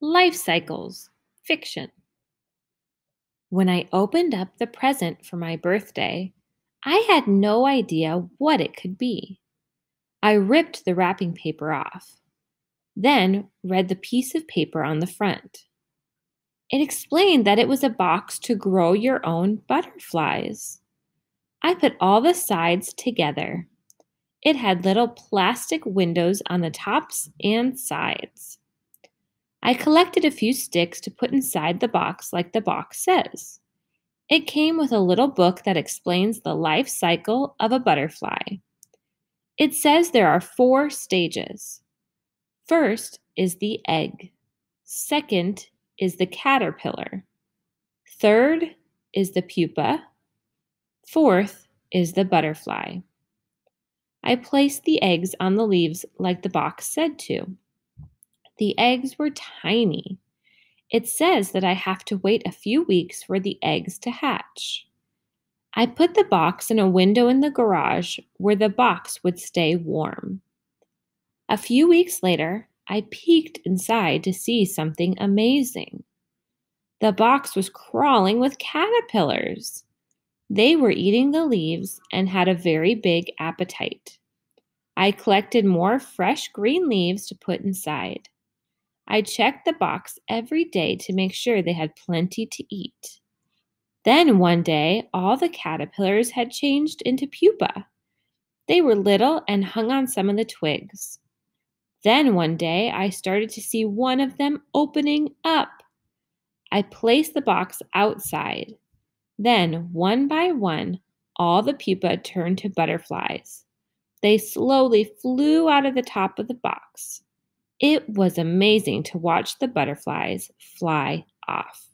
life cycles, fiction. When I opened up the present for my birthday, I had no idea what it could be. I ripped the wrapping paper off, then read the piece of paper on the front. It explained that it was a box to grow your own butterflies. I put all the sides together. It had little plastic windows on the tops and sides. I collected a few sticks to put inside the box, like the box says. It came with a little book that explains the life cycle of a butterfly. It says there are four stages. First is the egg, second is the caterpillar, third is the pupa, fourth is the butterfly. I placed the eggs on the leaves like the box said to. The eggs were tiny. It says that I have to wait a few weeks for the eggs to hatch. I put the box in a window in the garage where the box would stay warm. A few weeks later, I peeked inside to see something amazing. The box was crawling with caterpillars. They were eating the leaves and had a very big appetite. I collected more fresh green leaves to put inside. I checked the box every day to make sure they had plenty to eat. Then one day, all the caterpillars had changed into pupa. They were little and hung on some of the twigs. Then one day, I started to see one of them opening up. I placed the box outside. Then, one by one, all the pupa turned to butterflies. They slowly flew out of the top of the box. It was amazing to watch the butterflies fly off.